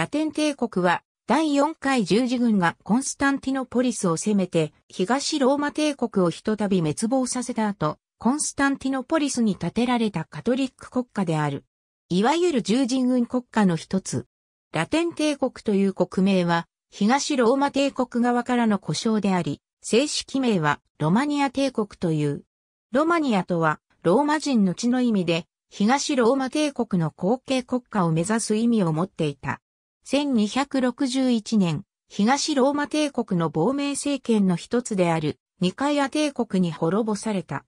ラテン帝国は第4回十字軍がコンスタンティノポリスを攻めて東ローマ帝国をひとたび滅亡させた後、コンスタンティノポリスに建てられたカトリック国家である。いわゆる十字軍国家の一つ。ラテン帝国という国名は東ローマ帝国側からの故障であり、正式名はロマニア帝国という。ロマニアとはローマ人の地の意味で東ローマ帝国の後継国家を目指す意味を持っていた。1261年、東ローマ帝国の亡命政権の一つである、ニカイア帝国に滅ぼされた。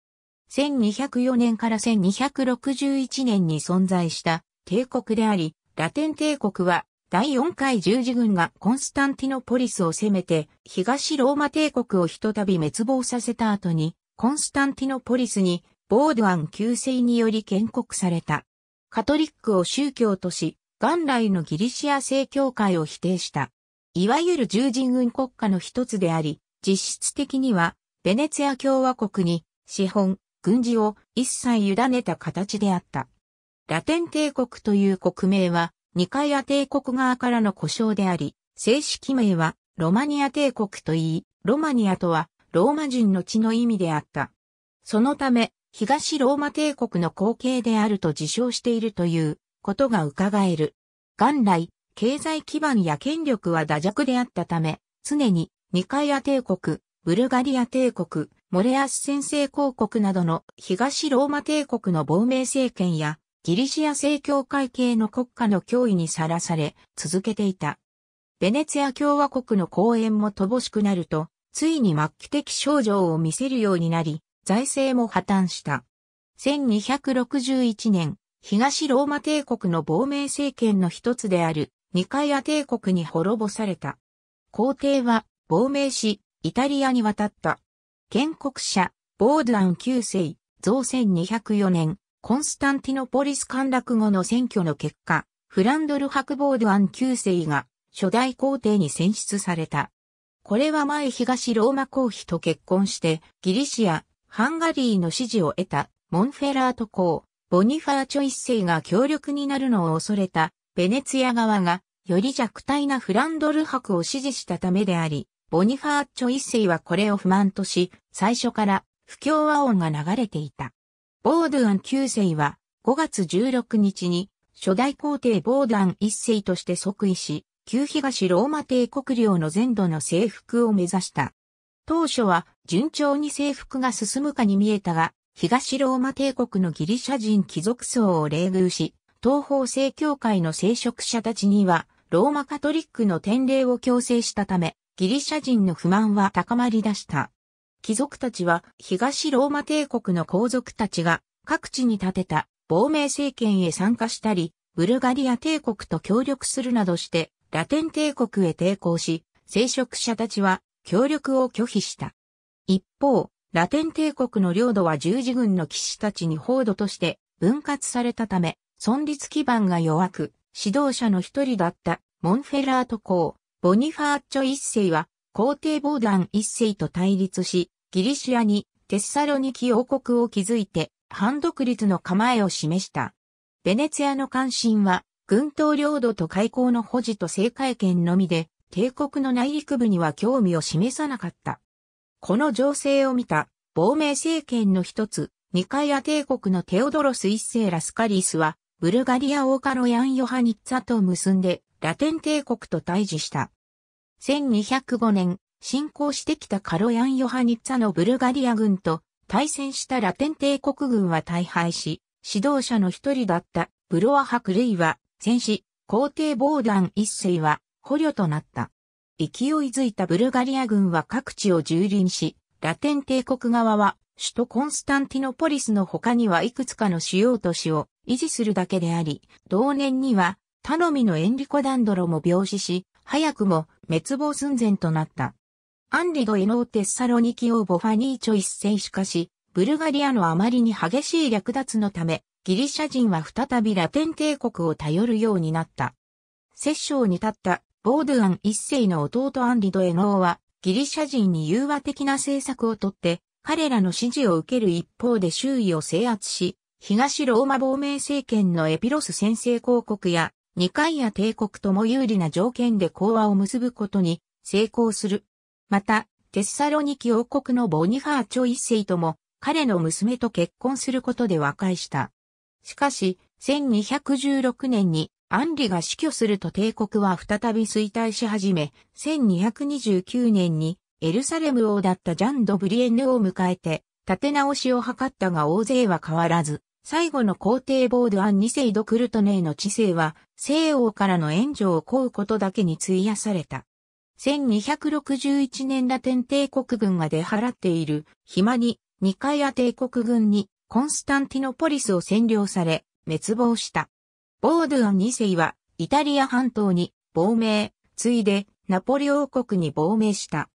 1204年から1261年に存在した帝国であり、ラテン帝国は第4回十字軍がコンスタンティノポリスを攻めて東ローマ帝国をひとたび滅亡させた後にコンスタンティノポリスにボードアン旧世により建国された。カトリックを宗教とし、元来のギリシア正教会を否定した。いわゆる従人軍国家の一つであり、実質的には、ベネツィア共和国に資本、軍事を一切委ねた形であった。ラテン帝国という国名は、ニカイア帝国側からの故障であり、正式名はロマニア帝国といい、ロマニアとはローマ人の血の意味であった。そのため、東ローマ帝国の後継であると自称しているということが伺える。元来、経済基盤や権力は打弱であったため、常にニカイア帝国、ブルガリア帝国、モレアス先制公国などの東ローマ帝国の亡命政権やギリシア正教会系の国家の脅威にさらされ続けていた。ベネツィア共和国の公園も乏しくなると、ついに末期的症状を見せるようになり、財政も破綻した。1261年、東ローマ帝国の亡命政権の一つであるニカイア帝国に滅ぼされた。皇帝は亡命し、イタリアに渡った。建国者、ボードアン旧世、造1204年、コンスタンティノポリス陥落後の選挙の結果、フランドル博ボードアン旧世が初代皇帝に選出された。これは前東ローマ公妃と結婚して、ギリシア、ハンガリーの支持を得た、モンフェラート公、ボニファーチョ一世が強力になるのを恐れた、ベネツィア側が、より弱体なフランドル博を支持したためであり、ボニファーチョ一世はこれを不満とし、最初から不協和音が流れていた。ボードゥアン9世は5月16日に初代皇帝ボードゥアン1世として即位し、旧東ローマ帝国領の全土の征服を目指した。当初は順調に征服が進むかに見えたが、東ローマ帝国のギリシャ人貴族層を冷遇し、東方正教会の聖職者たちには、ローマカトリックの典礼を強制したため、ギリシャ人の不満は高まり出した。貴族たちは、東ローマ帝国の皇族たちが、各地に建てた亡命政権へ参加したり、ブルガリア帝国と協力するなどして、ラテン帝国へ抵抗し、聖職者たちは協力を拒否した。一方、ラテン帝国の領土は十字軍の騎士たちに報道として分割されたため、存立基盤が弱く、指導者の一人だったモンフェラート公、ボニファーチョ一世は皇帝ボーダン一世と対立し、ギリシアにテッサロニキ王国を築いて反独立の構えを示した。ベネツィアの関心は、軍統領土と開港の保持と政界権のみで、帝国の内陸部には興味を示さなかった。この情勢を見た、亡命政権の一つ、ニカイア帝国のテオドロス一世ラスカリースは、ブルガリア王カロヤン・ヨハニッツァと結んで、ラテン帝国と対峙した。1205年、侵攻してきたカロヤン・ヨハニッツァのブルガリア軍と対戦したラテン帝国軍は大敗し、指導者の一人だったブロア・ハクレイは戦死、皇帝ボーダン一世は捕虜となった。勢いづいたブルガリア軍は各地を蹂躙し、ラテン帝国側は首都コンスタンティノポリスの他にはいくつかの主要都市を維持するだけであり、同年には頼みのエンリコ・ダンドロも病死し、早くも滅亡寸前となった。アンリド・エノー・テッサロニキオ・ボファニーチョ一世しかし、ブルガリアのあまりに激しい略奪のため、ギリシャ人は再びラテン帝国を頼るようになった。摂政に立ったボードゥアン一世の弟アンリドエノーは、ギリシャ人に融和的な政策をとって、彼らの支持を受ける一方で周囲を制圧し、東ローマ亡命政権のエピロス先制公国や、二階や帝国とも有利な条件で講和を結ぶことに成功する。また、テッサロニキ王国のボニファーチョ一世とも、彼の娘と結婚することで和解した。しかし、1216年にアンリが死去すると帝国は再び衰退し始め、1229年にエルサレム王だったジャン・ド・ブリエンヌを迎えて、立て直しを図ったが大勢は変わらず、最後の皇帝ボードアン2世ド・クルトネーの治世は、西欧からの援助を請うことだけに費やされた。1261年ラテン帝国軍が出払っている暇に、ニカイア帝国軍にコンスタンティノポリスを占領され、滅亡した。ボードゥアン2世は、イタリア半島に亡命、ついで、ナポリ王国に亡命した。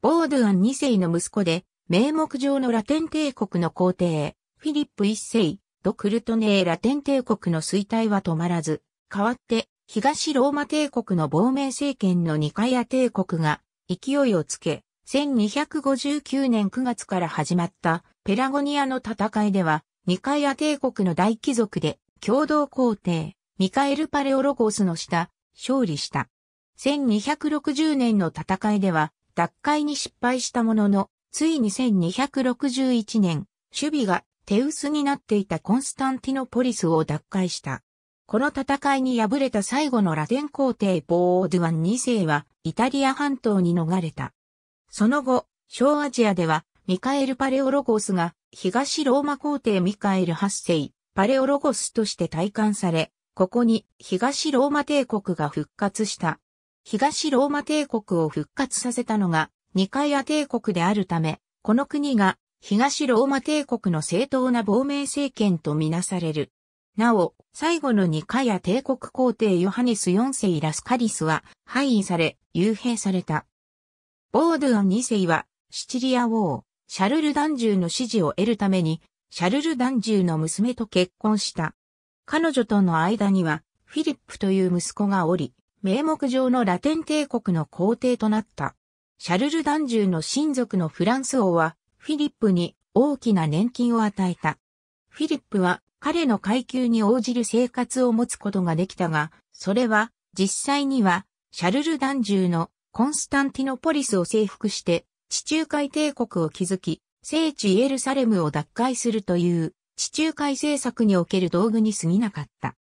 ボードゥアン2世の息子で、名目上のラテン帝国の皇帝、フィリップ1世、ドクルトネーラテン帝国の衰退は止まらず、代わって、東ローマ帝国の亡命政権のニカヤ帝国が勢いをつけ、1259年9月から始まったペラゴニアの戦いでは、ニカヤ帝国の大貴族で共同皇帝、ミカエル・パレオロゴスの下、勝利した。1260年の戦いでは、奪回に失敗したものの、ついに1261年、守備が手薄になっていたコンスタンティノポリスを奪回した。この戦いに敗れた最後のラテン皇帝ボードゥワン2世は、イタリア半島に逃れた。その後、小アジアでは、ミカエル・パレオロゴスが、東ローマ皇帝ミカエル8世、パレオロゴスとして体感され、ここに東ローマ帝国が復活した。東ローマ帝国を復活させたのがニカイア帝国であるため、この国が東ローマ帝国の正当な亡命政権とみなされる。なお、最後のニカイア帝国皇帝ヨハネス4世ラスカリスは廃位され、幽閉された。ボードゥアン2世はシチリア王、シャルルダンジューの支持を得るためにシャルル・ダンジューの娘と結婚した。彼女との間には、フィリップという息子がおり、名目上のラテン帝国の皇帝となった。シャルル・ダンジューの親族のフランス王は、フィリップに大きな年金を与えた。フィリップは彼の階級に応じる生活を持つことができたが、それは実際にはシャルル・ダンジューのコンスタンティノポリスを征服して地中海帝国を築き、聖地エルサレムを奪回するという地中海政策における道具に過ぎなかった。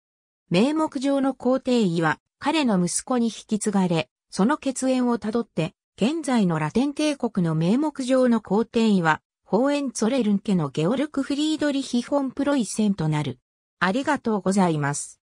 名目上の皇帝位は彼の息子に引き継がれ、その血縁をたどって、現在のラテン帝国の名目上の皇帝位は、ホーエンツォレルン家のゲオルク・フリードリヒ・ホンプロイセンとなる。ありがとうございます。